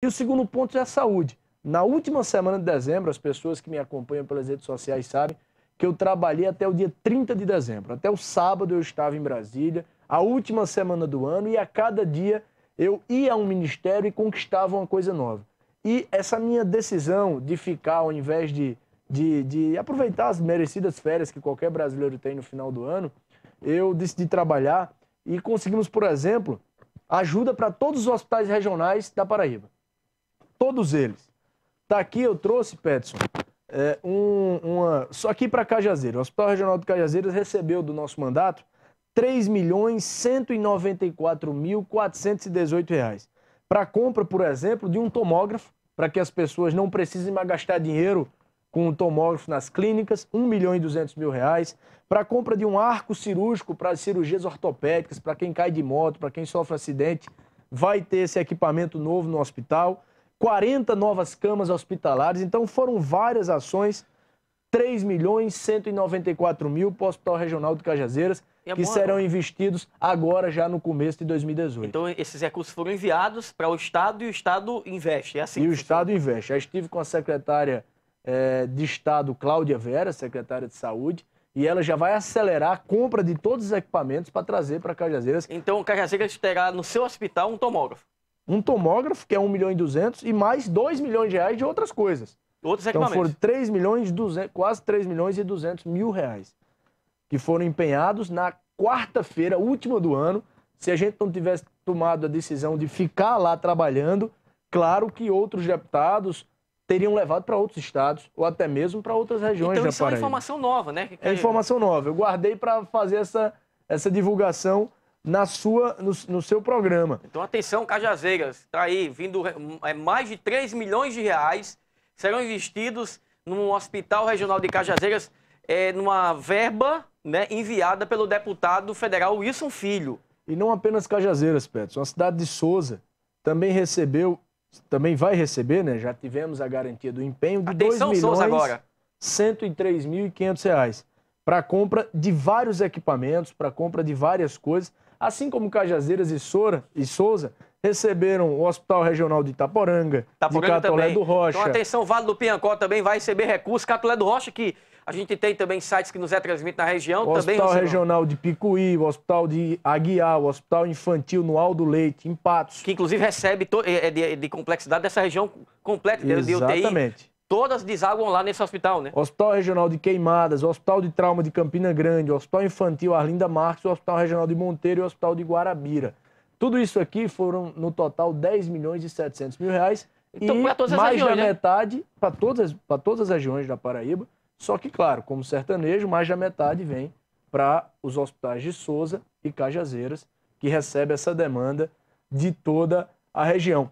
E o segundo ponto é a saúde. Na última semana de dezembro, as pessoas que me acompanham pelas redes sociais sabem que eu trabalhei até o dia 30 de dezembro. Até o sábado eu estava em Brasília, a última semana do ano, e a cada dia eu ia a um ministério e conquistava uma coisa nova. E essa minha decisão de ficar, ao invés de, de, de aproveitar as merecidas férias que qualquer brasileiro tem no final do ano, eu decidi trabalhar e conseguimos, por exemplo, ajuda para todos os hospitais regionais da Paraíba todos eles. Tá aqui, eu trouxe, Petson, é, um, uma, só aqui para Cajazeiras. O Hospital Regional do Cajazeiras recebeu do nosso mandato 3 milhões mil reais. Para compra, por exemplo, de um tomógrafo, para que as pessoas não precisem mais gastar dinheiro com o tomógrafo nas clínicas, 1 milhão e mil reais, para compra de um arco cirúrgico para cirurgias ortopédicas, para quem cai de moto, para quem sofre acidente, vai ter esse equipamento novo no hospital. 40 novas camas hospitalares. Então foram várias ações, 3 milhões 194 mil para o Hospital Regional do Cajazeiras, é que serão investidos agora já no começo de 2018. Então esses recursos foram enviados para o Estado e o Estado investe, é assim? E o Estado sabe? investe. Já estive com a secretária é, de Estado, Cláudia Vera, secretária de Saúde, e ela já vai acelerar a compra de todos os equipamentos para trazer para Cajazeiras. Então, Cajazeiras terá no seu hospital um tomógrafo? um tomógrafo, que é 1 milhão e 200, e mais 2 milhões de reais de outras coisas. Outros então foram 3 milhões, 200, quase 3 milhões e 200 mil reais, que foram empenhados na quarta-feira, última do ano. Se a gente não tivesse tomado a decisão de ficar lá trabalhando, claro que outros deputados teriam levado para outros estados ou até mesmo para outras regiões então, da Paraíba. Então isso é uma informação nova, né? Que... É informação nova. Eu guardei para fazer essa, essa divulgação na sua, no, no seu programa. Então, atenção, Cajazeiras, está aí vindo é, mais de 3 milhões de reais serão investidos no Hospital Regional de Cajazeiras, é, numa verba né, enviada pelo deputado federal Wilson Filho. E não apenas Cajazeiras, Peterson, a cidade de Souza também recebeu, também vai receber, né? Já tivemos a garantia do empenho de Atenção, 2 milhões... Souza agora. R$ reais para compra de vários equipamentos, para compra de várias coisas assim como Cajazeiras e, Sora, e Souza, receberam o Hospital Regional de Itaporanga, Itaporanga de Catolé também. do Rocha. Então, atenção, Vale do Piancó também vai receber recursos. Catolé do Rocha, que a gente tem também sites que nos é transmitido na região. O também Hospital Regional de Picuí, o Hospital de Aguiar, o Hospital Infantil no Aldo Leite, em Patos. Que, inclusive, recebe é, é de, de, é de complexidade dessa região completa de, de UTI. Exatamente todas desaguam lá nesse hospital, né? Hospital Regional de Queimadas, Hospital de Trauma de Campina Grande, Hospital Infantil Arlinda Marques, Hospital Regional de Monteiro e Hospital de Guarabira. Tudo isso aqui foram, no total, 10 milhões e 700 mil reais. Então, e mais regiões, da né? metade, para todas, todas as regiões da Paraíba. Só que, claro, como sertanejo, mais da metade vem para os hospitais de Souza e Cajazeiras, que recebe essa demanda de toda a região.